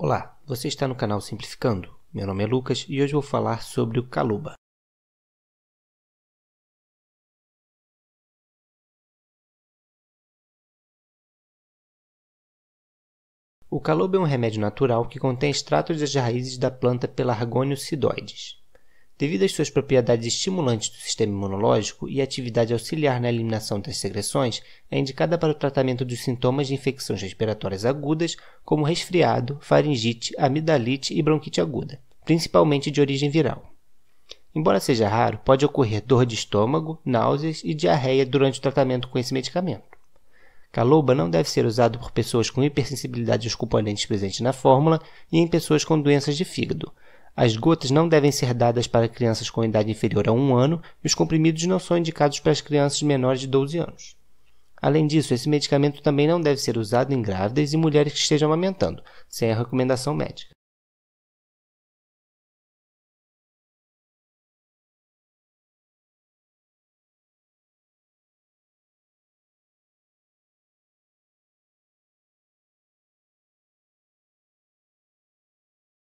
Olá, você está no canal Simplificando. Meu nome é Lucas e hoje vou falar sobre o Caluba. O caluba é um remédio natural que contém extratos das raízes da planta sidoides. Devido às suas propriedades estimulantes do sistema imunológico e atividade auxiliar na eliminação das secreções, é indicada para o tratamento dos sintomas de infecções respiratórias agudas, como resfriado, faringite, amidalite e bronquite aguda, principalmente de origem viral. Embora seja raro, pode ocorrer dor de estômago, náuseas e diarreia durante o tratamento com esse medicamento. Caloba não deve ser usado por pessoas com hipersensibilidade aos componentes presentes na fórmula e em pessoas com doenças de fígado, as gotas não devem ser dadas para crianças com idade inferior a um ano e os comprimidos não são indicados para as crianças menores de 12 anos. Além disso, esse medicamento também não deve ser usado em grávidas e mulheres que estejam amamentando, sem a recomendação médica.